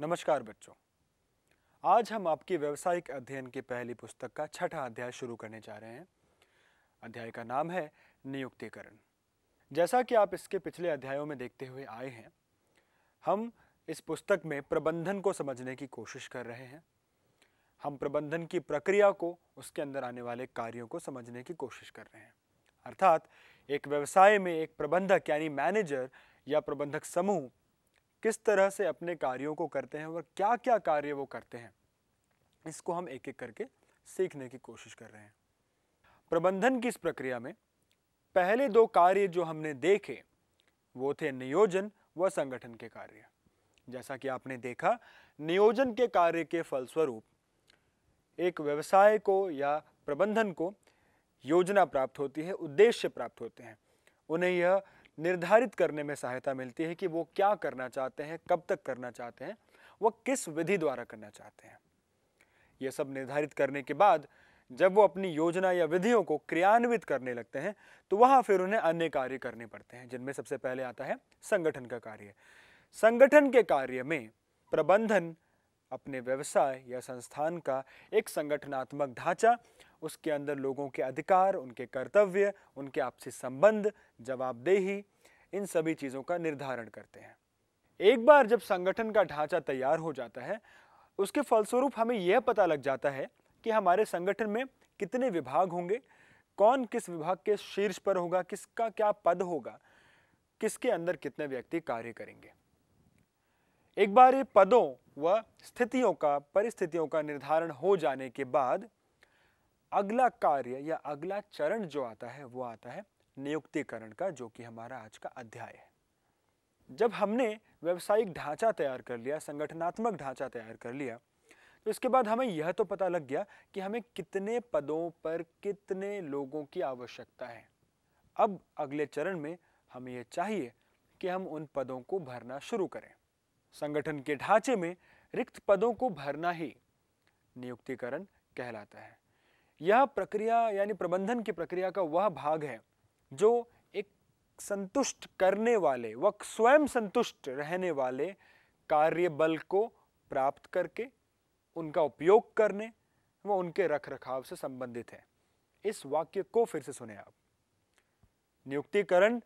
नमस्कार बच्चों आज हम आपके व्यावसायिक अध्ययन की पहली पुस्तक का छठा अध्याय शुरू करने जा रहे हैं अध्याय का नाम है नियुक्तिकरण जैसा कि आप इसके पिछले अध्यायों में देखते हुए आए हैं हम इस पुस्तक में प्रबंधन को समझने की कोशिश कर रहे हैं हम प्रबंधन की प्रक्रिया को उसके अंदर आने वाले कार्यों को समझने की कोशिश कर रहे हैं अर्थात एक व्यवसाय में एक प्रबंधक यानी मैनेजर या प्रबंधक समूह किस तरह से अपने कार्यों को करते हैं और क्या क्या कार्य वो करते हैं इसको हम एक एक करके सीखने की कोशिश कर रहे हैं प्रबंधन की इस प्रक्रिया में पहले दो कार्य जो हमने देखे वो थे नियोजन व संगठन के कार्य जैसा कि आपने देखा नियोजन के कार्य के फलस्वरूप एक व्यवसाय को या प्रबंधन को योजना प्राप्त होती है उद्देश्य प्राप्त होते हैं उन्हें यह निर्धारित करने में सहायता मिलती है कि वो क्या करना चाहते हैं कब तक करना चाहते हैं वह किस विधि द्वारा करना चाहते हैं ये सब निर्धारित करने के बाद जब वो अपनी योजना या विधियों को क्रियान्वित करने लगते हैं तो वहाँ फिर उन्हें अन्य कार्य करने पड़ते हैं जिनमें सबसे पहले आता है संगठन का कार्य संगठन के कार्य में प्रबंधन अपने व्यवसाय या संस्थान का एक संगठनात्मक ढांचा उसके अंदर लोगों के अधिकार उनके कर्तव्य उनके आपसी संबंध जवाबदेही इन सभी चीज़ों का निर्धारण करते हैं एक बार जब संगठन का ढांचा तैयार हो जाता है उसके फलस्वरूप हमें यह पता लग जाता है कि हमारे संगठन में कितने विभाग होंगे कौन किस विभाग के शीर्ष पर होगा किसका क्या पद होगा किसके अंदर कितने व्यक्ति कार्य करेंगे एक बार ये पदों व स्थितियों का परिस्थितियों का निर्धारण हो जाने के बाद अगला कार्य या अगला चरण जो आता है वो आता है नियुक्तिकरण का जो कि हमारा आज का अध्याय है जब हमने व्यवसायिक ढांचा तैयार कर लिया संगठनात्मक ढांचा तैयार कर लिया तो इसके बाद हमें यह तो पता लग गया कि हमें कितने पदों पर कितने लोगों की आवश्यकता है अब अगले चरण में हमें यह चाहिए कि हम उन पदों को भरना शुरू करें संगठन के ढांचे में रिक्त पदों को भरना ही नियुक्तिकरण कहलाता है यह प्रक्रिया यानी प्रबंधन की प्रक्रिया का वह भाग है जो एक संतुष्ट करने वाले व स्वयं संतुष्ट रहने वाले कार्य बल को प्राप्त करके उनका उपयोग करने व उनके रख रखाव से संबंधित है इस वाक्य को फिर से सुने आप नियुक्तिकरण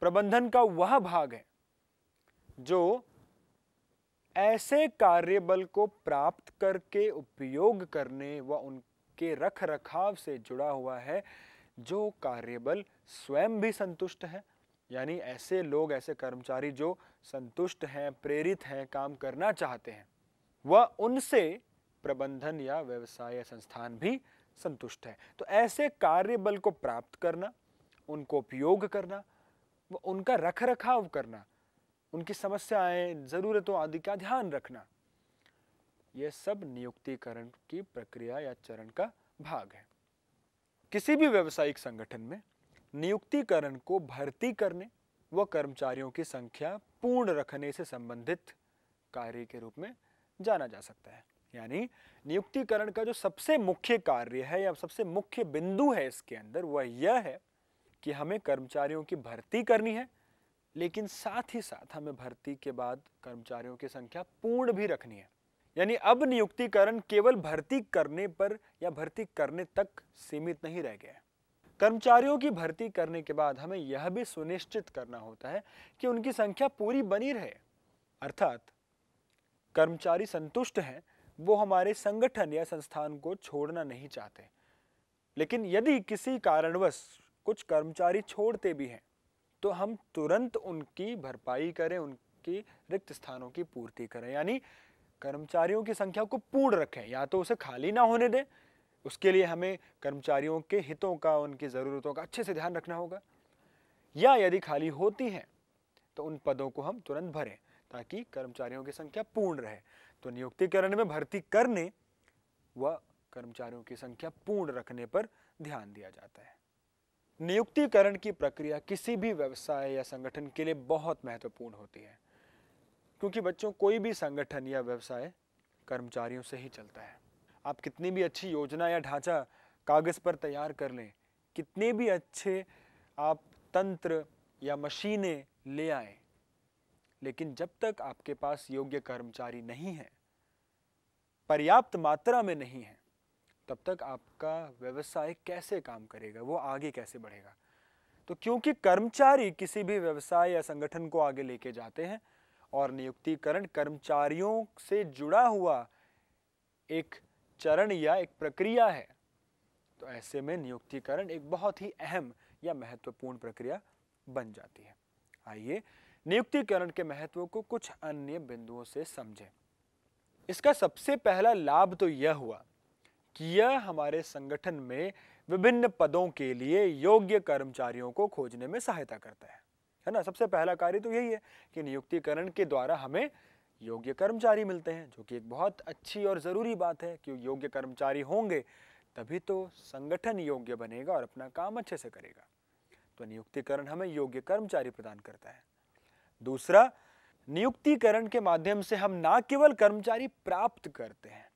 प्रबंधन का वह भाग है जो ऐसे कार्यबल को प्राप्त करके उपयोग करने व उनके रख रखाव से जुड़ा हुआ है जो कार्यबल स्वयं भी संतुष्ट है यानी ऐसे लोग ऐसे कर्मचारी जो संतुष्ट हैं प्रेरित हैं काम करना चाहते हैं वह उनसे प्रबंधन या व्यवसाय या संस्थान भी संतुष्ट है तो ऐसे कार्यबल को प्राप्त करना उनको उपयोग करना व उनका रख रखाव करना उनकी समस्याएं ज़रूरतों आदि का ध्यान रखना यह सब नियुक्तिकरण की प्रक्रिया या चरण का भाग है किसी भी व्यवसायिक संगठन में नियुक्तिकरण को भर्ती करने व कर्मचारियों की संख्या पूर्ण रखने से संबंधित कार्य के रूप में जाना जा सकता है यानी नियुक्तिकरण का जो सबसे मुख्य कार्य है या सबसे मुख्य बिंदु है इसके अंदर वह यह है कि हमें कर्मचारियों की भर्ती करनी है लेकिन साथ ही साथ हमें भर्ती के बाद कर्मचारियों की संख्या पूर्ण भी रखनी है यानी अब नियुक्तिकरण केवल भर्ती करने पर या भर्ती करने तक सीमित नहीं रह गया कर्मचारियों की भर्ती करने के बाद हमें यह भी सुनिश्चित करना होता है कि उनकी संख्या पूरी बनी रहे अर्थात कर्मचारी संतुष्ट हैं वो हमारे संगठन या संस्थान को छोड़ना नहीं चाहते लेकिन यदि किसी कारणवश कुछ कर्मचारी छोड़ते भी हैं तो हम तुरंत उनकी भरपाई करें उनकी रिक्त स्थानों की पूर्ति करें यानी कर्मचारियों की संख्या को पूर्ण रखें या तो उसे खाली ना होने दें उसके लिए हमें कर्मचारियों के हितों का उनकी ज़रूरतों का अच्छे से ध्यान रखना होगा या यदि खाली होती हैं तो उन पदों को हम तुरंत भरें ताकि कर्मचारियों की संख्या पूर्ण रहे तो नियुक्तिकरण में भर्ती करने व कर्मचारियों की संख्या पूर्ण रखने पर ध्यान दिया जाता है नियुक्तिकरण की प्रक्रिया किसी भी व्यवसाय या संगठन के लिए बहुत महत्वपूर्ण होती है क्योंकि बच्चों कोई भी संगठन या व्यवसाय कर्मचारियों से ही चलता है आप कितनी भी अच्छी योजना या ढांचा कागज़ पर तैयार कर लें कितने भी अच्छे आप तंत्र या मशीनें ले आए लेकिन जब तक आपके पास योग्य कर्मचारी नहीं है पर्याप्त मात्रा में नहीं है तब तक आपका व्यवसाय कैसे काम करेगा वो आगे कैसे बढ़ेगा तो क्योंकि कर्मचारी किसी भी व्यवसाय या संगठन को आगे लेके जाते हैं और नियुक्तिकरण कर्मचारियों से जुड़ा हुआ एक चरण या एक प्रक्रिया है तो ऐसे में नियुक्तिकरण एक बहुत ही अहम या महत्वपूर्ण प्रक्रिया बन जाती है आइए नियुक्तिकरण के महत्व को कुछ अन्य बिंदुओं से समझें इसका सबसे पहला लाभ तो यह हुआ कि यह हमारे संगठन में विभिन्न पदों के लिए योग्य कर्मचारियों को खोजने में सहायता करता है है ना सबसे पहला कार्य तो यही है कि नियुक्तिकरण के द्वारा हमें योग्य कर्मचारी मिलते हैं जो कि एक बहुत अच्छी और ज़रूरी बात है कि योग्य कर्मचारी होंगे तभी तो संगठन योग्य बनेगा और अपना काम अच्छे से करेगा तो नियुक्तिकरण हमें योग्य कर्मचारी प्रदान करता है दूसरा नियुक्तिकरण के माध्यम से हम ना केवल कर्मचारी प्राप्त करते हैं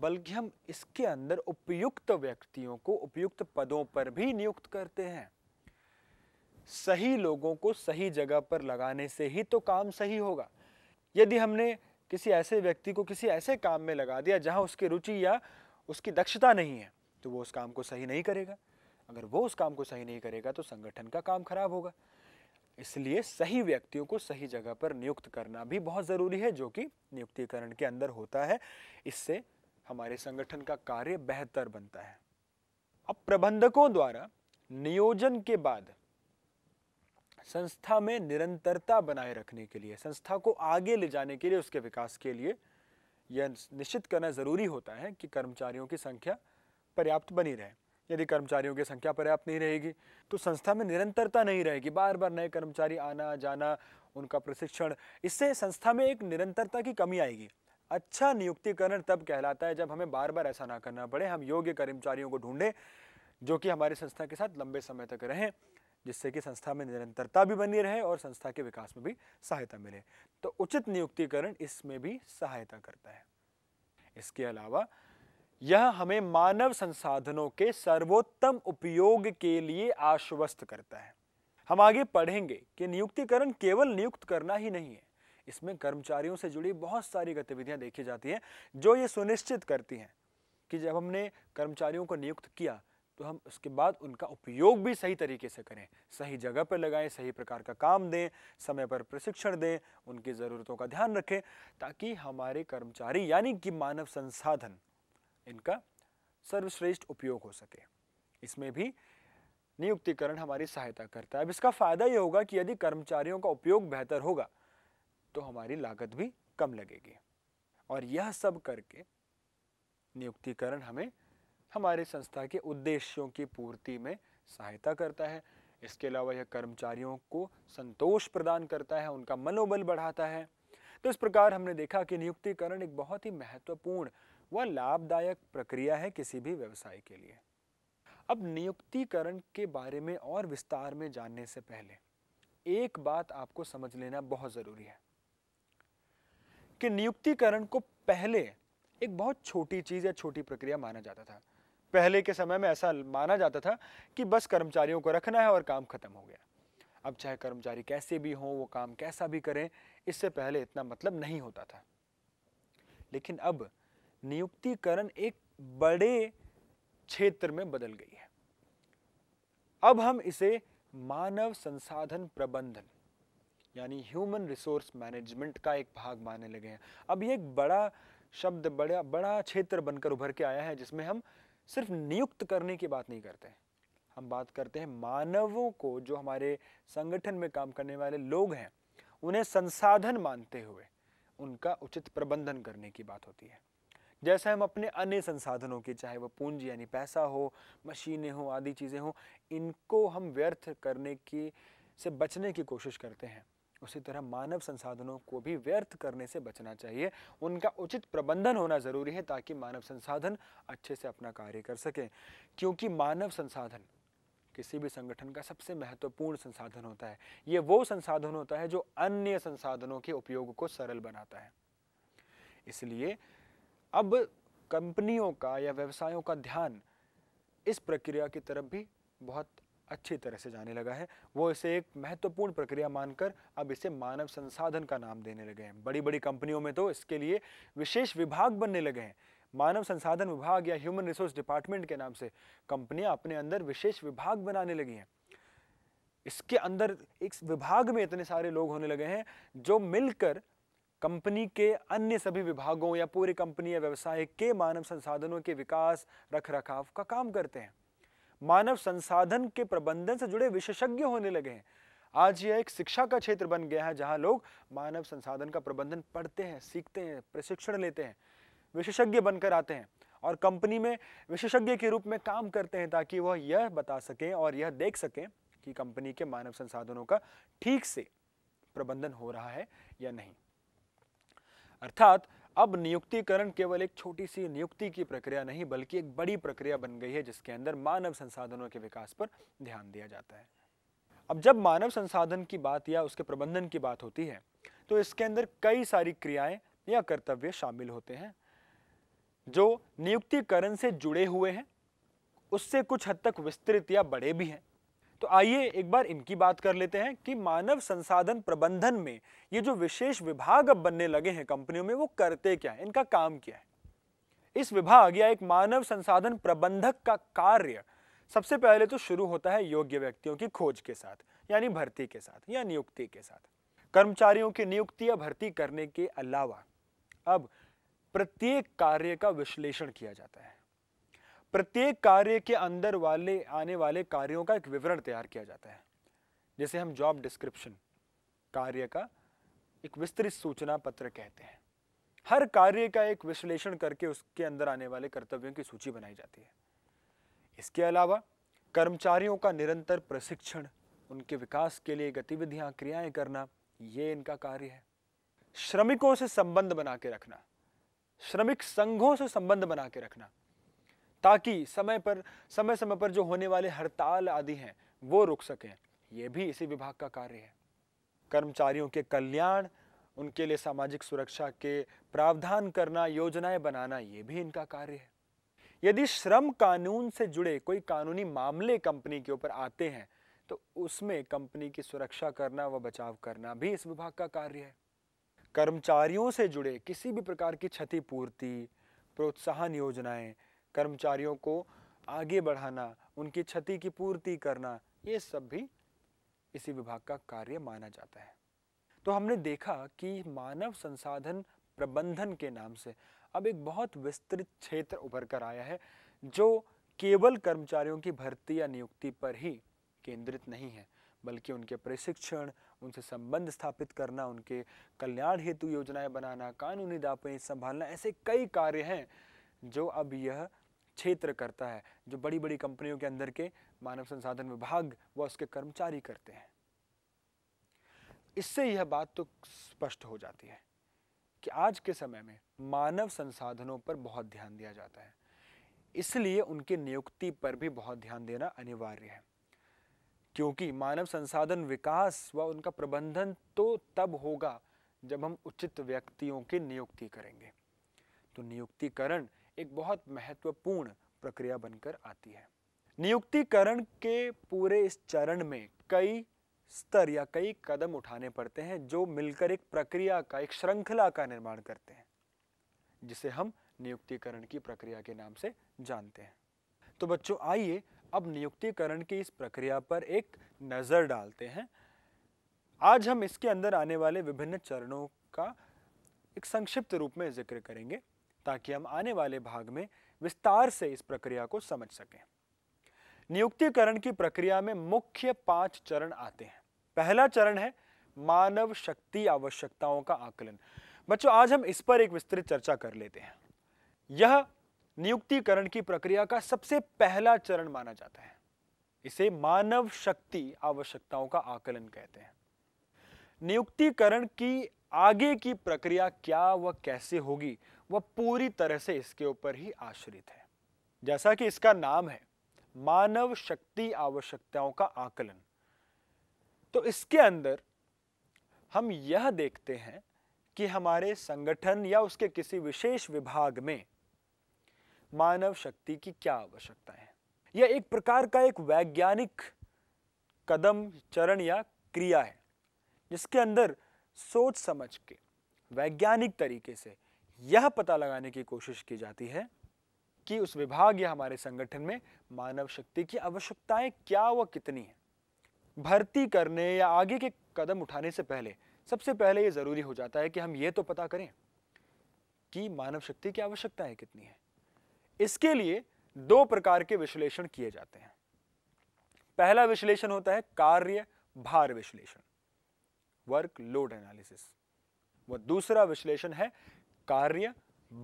बल्कि हम इसके अंदर उपयुक्त व्यक्तियों को उपयुक्त पदों पर भी नियुक्त करते हैं सही लोगों को सही जगह पर लगाने से ही तो काम सही होगा यदि हमने किसी ऐसे व्यक्ति को किसी ऐसे काम में लगा दिया जहाँ उसकी रुचि या उसकी दक्षता नहीं है तो वो उस काम को सही नहीं करेगा अगर वो उस काम को सही नहीं करेगा तो संगठन का काम खराब होगा इसलिए सही व्यक्तियों को सही जगह पर नियुक्त करना भी बहुत ज़रूरी है जो कि नियुक्तिकरण के अंदर होता है इससे हमारे संगठन का कार्य बेहतर बनता है अब प्रबंधकों द्वारा नियोजन के बाद संस्था में निरंतरता बनाए रखने के लिए संस्था को आगे ले जाने के लिए उसके विकास के लिए यह निश्चित करना ज़रूरी होता है कि कर्मचारियों की संख्या पर्याप्त बनी रहे यदि कर्मचारियों की संख्या पर्याप्त नहीं रहेगी तो संस्था में निरंतरता नहीं रहेगी बार बार नए कर्मचारी आना जाना उनका प्रशिक्षण इससे संस्था में एक निरंतरता की कमी आएगी अच्छा नियुक्तिकरण तब कहलाता है जब हमें बार बार ऐसा ना करना पड़े हम योग्य कर्मचारियों को ढूंढें जो कि हमारी संस्था के साथ लंबे समय तक रहें जिससे कि संस्था में निरंतरता भी बनी रहे और संस्था के विकास में भी सहायता मिले तो उचित नियुक्तिकरण इसमें भी सहायता करता है इसके अलावा यह हमें मानव संसाधनों के सर्वोत्तम उपयोग के लिए आश्वस्त करता है हम आगे पढ़ेंगे कि नियुक्तिकरण केवल नियुक्त करना ही नहीं है इसमें कर्मचारियों से जुड़ी बहुत सारी गतिविधियां देखी जाती हैं जो ये सुनिश्चित करती हैं कि जब हमने कर्मचारियों को नियुक्त किया तो हम उसके बाद उनका उपयोग भी सही तरीके से करें सही जगह पर लगाएं सही प्रकार का काम दें समय पर प्रशिक्षण दें उनकी ज़रूरतों का ध्यान रखें ताकि हमारे कर्मचारी यानी कि मानव संसाधन इनका सर्वश्रेष्ठ उपयोग हो सके इसमें भी नियुक्तिकरण हमारी सहायता करता है अब इसका फ़ायदा ये होगा कि यदि कर्मचारियों का उपयोग बेहतर होगा तो हमारी लागत भी कम लगेगी और यह सब करके नियुक्तिकरण हमें हमारे संस्था के उद्देश्यों की पूर्ति में सहायता करता है इसके अलावा यह कर्मचारियों को संतोष प्रदान करता है उनका मनोबल बढ़ाता है तो इस प्रकार हमने देखा कि नियुक्तिकरण एक बहुत ही महत्वपूर्ण व लाभदायक प्रक्रिया है किसी भी व्यवसाय के लिए अब नियुक्तिकरण के बारे में और विस्तार में जानने से पहले एक बात आपको समझ लेना बहुत ज़रूरी है कि नियुक्तिकरण को पहले एक बहुत छोटी चीज़ या छोटी प्रक्रिया माना जाता था पहले के समय में ऐसा माना जाता था कि बस कर्मचारियों को रखना है और काम खत्म हो गया अब चाहे कर्मचारी कैसे भी हों वो काम कैसा भी करें इससे पहले इतना मतलब नहीं होता था लेकिन अब नियुक्तिकरण एक बड़े क्षेत्र में बदल गई है अब हम इसे मानव संसाधन प्रबंधन यानी ह्यूमन रिसोर्स मैनेजमेंट का एक भाग मानने लगे हैं अब ये एक बड़ा शब्द बड़ा बड़ा क्षेत्र बनकर उभर के आया है जिसमें हम सिर्फ नियुक्त करने की बात नहीं करते हम बात करते हैं मानवों को जो हमारे संगठन में काम करने वाले लोग हैं उन्हें संसाधन मानते हुए उनका उचित प्रबंधन करने की बात होती है जैसे हम अपने अन्य संसाधनों की चाहे वह पूंजी यानी पैसा हो मशीनें हो आदि चीज़ें हों इनको हम व्यर्थ करने की से बचने की कोशिश करते हैं उसी तरह मानव संसाधनों को भी व्यर्थ करने से बचना चाहिए उनका उचित प्रबंधन होना ज़रूरी है ताकि मानव संसाधन अच्छे से अपना कार्य कर सकें क्योंकि मानव संसाधन किसी भी संगठन का सबसे महत्वपूर्ण संसाधन होता है ये वो संसाधन होता है जो अन्य संसाधनों के उपयोग को सरल बनाता है इसलिए अब कंपनियों का या व्यवसायों का ध्यान इस प्रक्रिया की तरफ भी बहुत अच्छी तरह से जाने लगा है वो इसे एक महत्वपूर्ण प्रक्रिया मानकर अब इसे मानव संसाधन का नाम देने लगे हैं बड़ी बड़ी कंपनियों में तो इसके लिए विशेष विभाग बनने लगे हैं मानव संसाधन विभाग या ह्यूमन रिसोर्स डिपार्टमेंट के नाम से कंपनियां अपने अंदर विशेष विभाग बनाने लगी हैं इसके अंदर एक विभाग में इतने सारे लोग होने लगे हैं जो मिलकर कंपनी के अन्य सभी विभागों या पूरी कंपनी या व्यवसाय के मानव संसाधनों के विकास रख रखाव का काम करते हैं मानव संसाधन के प्रबंधन से जुड़े विशेषज्ञ होने लगे हैं आज यह एक शिक्षा का क्षेत्र बन गया है जहां लोग मानव संसाधन का प्रबंधन पढ़ते हैं सीखते हैं प्रशिक्षण लेते हैं विशेषज्ञ बनकर आते हैं और कंपनी में विशेषज्ञ के रूप में काम करते हैं ताकि वह यह बता सकें और यह देख सकें कि कंपनी के मानव संसाधनों का ठीक से प्रबंधन हो रहा है या नहीं अर्थात अब नियुक्तिकरण केवल एक छोटी सी नियुक्ति की प्रक्रिया नहीं बल्कि एक बड़ी प्रक्रिया बन गई है जिसके अंदर मानव संसाधनों के विकास पर ध्यान दिया जाता है अब जब मानव संसाधन की बात या उसके प्रबंधन की बात होती है तो इसके अंदर कई सारी क्रियाएं या कर्तव्य शामिल होते हैं जो नियुक्तिकरण से जुड़े हुए हैं उससे कुछ हद तक विस्तृत या बड़े भी हैं तो आइए एक बार इनकी बात कर लेते हैं कि मानव संसाधन प्रबंधन में ये जो विशेष विभाग अब बनने लगे हैं कंपनियों में वो करते क्या है इनका काम क्या है इस विभाग या एक मानव संसाधन प्रबंधक का कार्य सबसे पहले तो शुरू होता है योग्य व्यक्तियों की खोज के साथ यानी भर्ती के साथ या नियुक्ति के साथ कर्मचारियों की नियुक्ति या भर्ती करने के अलावा अब प्रत्येक कार्य का विश्लेषण किया जाता है प्रत्येक कार्य के अंदर वाले आने वाले कार्यों का एक विवरण तैयार किया जाता है जैसे हम जॉब डिस्क्रिप्शन कार्य का एक विस्तृत सूचना पत्र कहते हैं हर कार्य का एक विश्लेषण करके उसके अंदर आने वाले कर्तव्यों की सूची बनाई जाती है इसके अलावा कर्मचारियों का निरंतर प्रशिक्षण उनके विकास के लिए गतिविधियां क्रियाएं करना ये इनका कार्य है श्रमिकों से संबंध बना के रखना श्रमिक संघों से संबंध बना के रखना ताकि समय पर समय समय पर जो होने वाले हड़ताल आदि हैं वो रुक सकें ये भी इसी विभाग का कार्य है कर्मचारियों के कल्याण उनके लिए सामाजिक सुरक्षा के प्रावधान करना योजनाएं बनाना ये भी इनका कार्य है यदि श्रम कानून से जुड़े कोई कानूनी मामले कंपनी के ऊपर आते हैं तो उसमें कंपनी की सुरक्षा करना व बचाव करना भी इस विभाग का कार्य है कर्मचारियों से जुड़े किसी भी प्रकार की क्षतिपूर्ति प्रोत्साहन योजनाएं कर्मचारियों को आगे बढ़ाना उनकी क्षति की पूर्ति करना ये सब भी इसी विभाग का कार्य माना जाता है तो हमने देखा कि मानव संसाधन प्रबंधन के नाम से अब एक बहुत विस्तृत क्षेत्र उभर कर आया है जो केवल कर्मचारियों की भर्ती या नियुक्ति पर ही केंद्रित नहीं है बल्कि उनके प्रशिक्षण उनसे संबंध स्थापित करना उनके कल्याण हेतु योजनाएं बनाना कानूनी दापे संभालना ऐसे कई कार्य हैं जो अब यह क्षेत्र करता है जो बड़ी बड़ी कंपनियों के अंदर के मानव संसाधन विभाग व उसके कर्मचारी करते हैं इससे यह बात तो स्पष्ट हो जाती है कि आज के समय में मानव संसाधनों पर बहुत ध्यान दिया जाता है इसलिए उनकी नियुक्ति पर भी बहुत ध्यान देना अनिवार्य है क्योंकि मानव संसाधन विकास व उनका प्रबंधन तो तब होगा जब हम उचित व्यक्तियों की नियुक्ति करेंगे तो नियुक्तिकरण एक बहुत महत्वपूर्ण प्रक्रिया बनकर आती है नियुक्तिकरण के पूरे इस चरण में कई स्तर या कई कदम उठाने पड़ते हैं जो मिलकर एक प्रक्रिया का एक श्रृंखला का निर्माण करते हैं जिसे हम नियुक्तिकरण की प्रक्रिया के नाम से जानते हैं तो बच्चों आइए अब नियुक्तिकरण की इस प्रक्रिया पर एक नज़र डालते हैं आज हम इसके अंदर आने वाले विभिन्न चरणों का एक संक्षिप्त रूप में जिक्र करेंगे ताकि हम आने वाले भाग में विस्तार से इस प्रक्रिया को समझ सकें नियुक्तिकरण की प्रक्रिया में मुख्य पांच चरण आते हैं पहला चरण है मानव शक्ति आवश्यकताओं का आकलन बच्चों आज हम इस पर एक विस्तृत चर्चा कर लेते हैं यह नियुक्तिकरण की प्रक्रिया का सबसे पहला चरण माना जाता है इसे मानव शक्ति आवश्यकताओं का आकलन कहते हैं नियुक्तिकरण की आगे की प्रक्रिया क्या व कैसे होगी वह पूरी तरह से इसके ऊपर ही आश्रित है जैसा कि इसका नाम है मानव शक्ति आवश्यकताओं का आकलन तो इसके अंदर हम यह देखते हैं कि हमारे संगठन या उसके किसी विशेष विभाग में मानव शक्ति की क्या आवश्यकता है यह एक प्रकार का एक वैज्ञानिक कदम चरण या क्रिया है जिसके अंदर सोच समझ के वैज्ञानिक तरीके से यह पता लगाने की कोशिश की जाती है कि उस विभाग या हमारे संगठन में मानव शक्ति की आवश्यकताएं क्या व कितनी है भर्ती करने या आगे के कदम उठाने से पहले सबसे पहले यह ज़रूरी हो जाता है कि हम ये तो पता करें कि मानव शक्ति की आवश्यकताएं कितनी है इसके लिए दो प्रकार के विश्लेषण किए जाते हैं पहला विश्लेषण होता है कार्य भार विश्लेषण वर्क लोड एनालिसिस वह दूसरा विश्लेषण है कार्य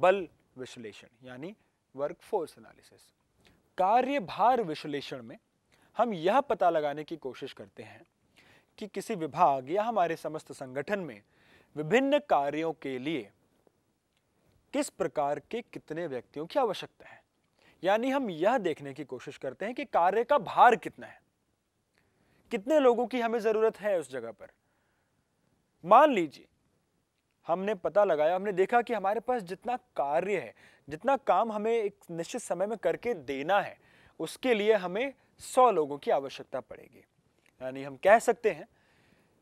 बल विश्लेषण यानी वर्कफोर्स एनालिसिस कार्य भार विश्लेषण में हम यह पता लगाने की कोशिश करते हैं कि किसी विभाग या हमारे समस्त संगठन में विभिन्न कार्यों के लिए किस प्रकार के कितने व्यक्तियों की आवश्यकता है यानी हम यह देखने की कोशिश करते हैं कि कार्य का भार कितना है कितने लोगों की हमें जरूरत है उस जगह पर मान लीजिए हमने पता लगाया हमने देखा कि हमारे पास जितना कार्य है जितना काम हमें एक निश्चित समय में करके देना है उसके लिए हमें सौ लोगों की आवश्यकता पड़ेगी यानी हम कह सकते हैं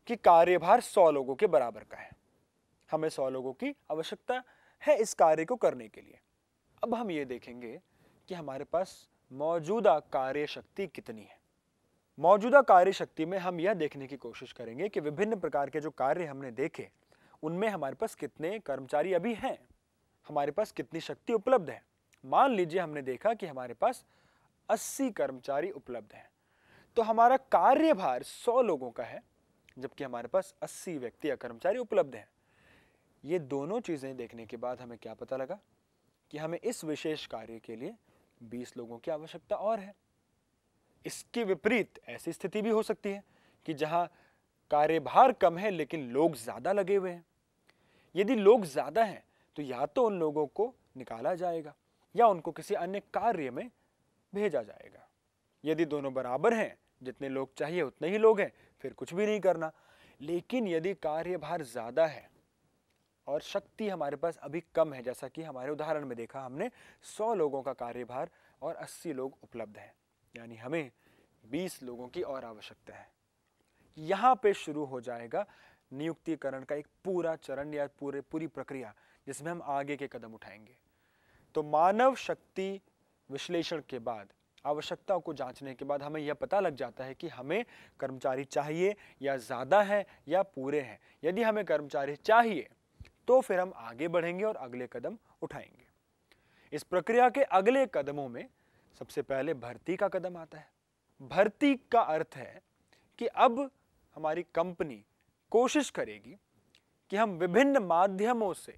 कि कार्यभार सौ लोगों के बराबर का है हमें सौ लोगों की आवश्यकता है इस कार्य को करने के लिए अब हम ये देखेंगे कि हमारे पास मौजूदा कार्य शक्ति कितनी है मौजूदा कार्य शक्ति में हम यह देखने की कोशिश करेंगे कि विभिन्न प्रकार के जो कार्य हमने देखे उनमें हमारे पास कितने कर्मचारी अभी हैं हमारे पास कितनी शक्ति उपलब्ध है मान लीजिए हमने देखा कि हमारे पास 80 कर्मचारी उपलब्ध हैं तो हमारा कार्यभार 100 लोगों का है जबकि हमारे पास 80 व्यक्ति या कर्मचारी उपलब्ध हैं ये दोनों चीज़ें देखने के बाद हमें क्या पता लगा कि हमें इस विशेष कार्य के लिए 20 लोगों की आवश्यकता और है इसके विपरीत ऐसी स्थिति भी हो सकती है कि जहाँ कार्यभार कम है लेकिन लोग ज़्यादा लगे हुए हैं यदि लोग ज़्यादा हैं तो या तो उन लोगों को निकाला जाएगा या उनको किसी अन्य कार्य में भेजा जाएगा यदि दोनों बराबर हैं जितने लोग चाहिए उतने ही लोग हैं फिर कुछ भी नहीं करना लेकिन यदि कार्यभार ज़्यादा है और शक्ति हमारे पास अभी कम है जैसा कि हमारे उदाहरण में देखा हमने सौ लोगों का कार्यभार और अस्सी लोग उपलब्ध हैं यानी हमें बीस लोगों की और आवश्यकता है यहाँ पे शुरू हो जाएगा नियुक्तिकरण का एक पूरा चरण या पूरे पूरी प्रक्रिया जिसमें हम आगे के कदम उठाएंगे तो मानव शक्ति विश्लेषण के बाद आवश्यकताओं को जांचने के बाद हमें यह पता लग जाता है कि हमें कर्मचारी चाहिए या ज़्यादा है या पूरे हैं यदि हमें कर्मचारी चाहिए तो फिर हम आगे बढ़ेंगे और अगले कदम उठाएंगे इस प्रक्रिया के अगले कदमों में सबसे पहले भर्ती का कदम आता है भर्ती का अर्थ है कि अब हमारी कंपनी कोशिश करेगी कि हम विभिन्न माध्यमों से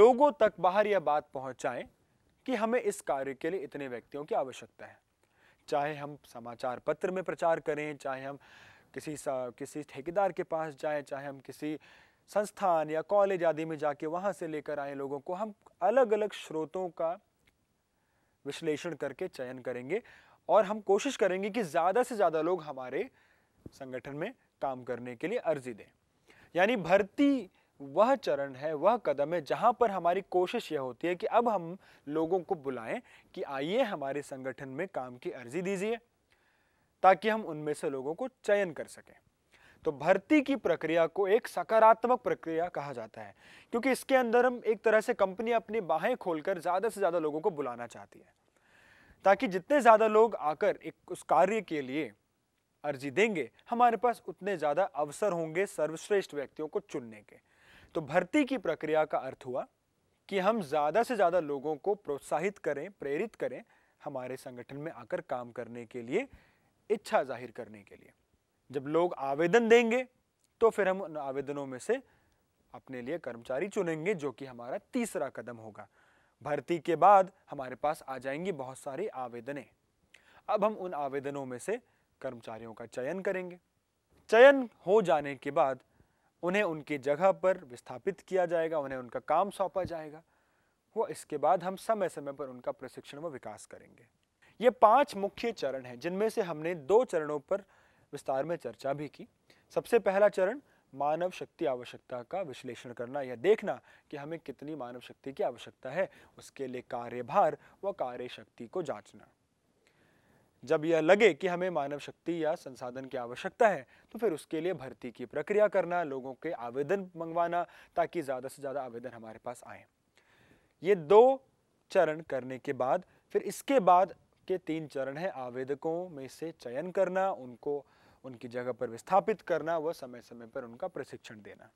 लोगों तक बाहर यह बात पहुंचाएं कि हमें इस कार्य के लिए इतने व्यक्तियों की आवश्यकता है चाहे हम समाचार पत्र में प्रचार करें चाहे हम किसी किसी ठेकेदार के पास जाएं चाहे हम किसी संस्थान या कॉलेज आदि में जाके वहां से लेकर आए लोगों को हम अलग अलग स्रोतों का विश्लेषण करके चयन करेंगे और हम कोशिश करेंगे कि ज़्यादा से ज़्यादा लोग हमारे संगठन में काम करने के लिए अर्जी दें यानी भर्ती वह चरण है वह कदम है जहाँ पर हमारी कोशिश यह होती है कि अब हम लोगों को बुलाएं कि आइए हमारे संगठन में काम की अर्जी दीजिए ताकि हम उनमें से लोगों को चयन कर सकें तो भर्ती की प्रक्रिया को एक सकारात्मक प्रक्रिया कहा जाता है क्योंकि इसके अंदर हम एक तरह से कंपनी अपनी बाहें खोलकर ज़्यादा से ज़्यादा लोगों को बुलाना चाहती है ताकि जितने ज़्यादा लोग आकर एक उस कार्य के लिए अर्जी देंगे हमारे पास उतने ज़्यादा अवसर होंगे सर्वश्रेष्ठ व्यक्तियों को चुनने के तो भर्ती की प्रक्रिया का अर्थ हुआ कि हम ज़्यादा से ज़्यादा लोगों को प्रोत्साहित करें प्रेरित करें हमारे संगठन में आकर काम करने के लिए इच्छा जाहिर करने के लिए जब लोग आवेदन देंगे तो फिर हम उन आवेदनों में से अपने लिए कर्मचारी चुनेंगे जो कि हमारा तीसरा कदम होगा भर्ती के बाद हमारे पास आ जाएंगी बहुत सारी आवेदनें अब हम उन आवेदनों में से कर्मचारियों का चयन करेंगे चयन हो जाने के बाद उन्हें उनकी जगह पर विस्थापित किया जाएगा उन्हें उनका काम सौंपा जाएगा वो इसके बाद हम समय समय पर उनका प्रशिक्षण व विकास करेंगे ये पांच मुख्य चरण हैं जिनमें से हमने दो चरणों पर विस्तार में चर्चा भी की सबसे पहला चरण मानव शक्ति आवश्यकता का विश्लेषण करना या देखना कि हमें कितनी मानव शक्ति की आवश्यकता है उसके लिए कार्यभार व कार्य को जांचना जब यह लगे कि हमें मानव शक्ति या संसाधन की आवश्यकता है तो फिर उसके लिए भर्ती की प्रक्रिया करना लोगों के आवेदन मंगवाना ताकि ज़्यादा से ज़्यादा आवेदन हमारे पास आए ये दो चरण करने के बाद फिर इसके बाद के तीन चरण हैं आवेदकों में से चयन करना उनको उनकी जगह पर विस्थापित करना व समय समय पर उनका प्रशिक्षण देना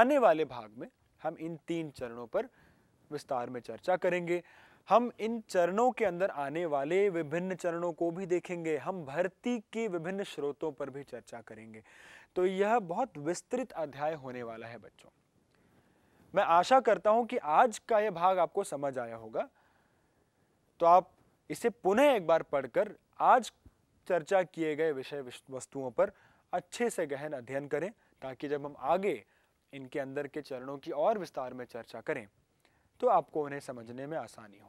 आने वाले भाग में हम इन तीन चरणों पर विस्तार में चर्चा करेंगे हम इन चरणों के अंदर आने वाले विभिन्न चरणों को भी देखेंगे हम भर्ती के विभिन्न स्रोतों पर भी चर्चा करेंगे तो यह बहुत विस्तृत अध्याय होने वाला है बच्चों मैं आशा करता हूं कि आज का यह भाग आपको समझ आया होगा तो आप इसे पुनः एक बार पढ़कर आज चर्चा किए गए विषय वस्तुओं पर अच्छे से गहन अध्ययन करें ताकि जब हम आगे इनके अंदर के चरणों की और विस्तार में चर्चा करें तो आपको उन्हें समझने में आसानी हो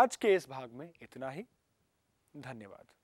आज के इस भाग में इतना ही धन्यवाद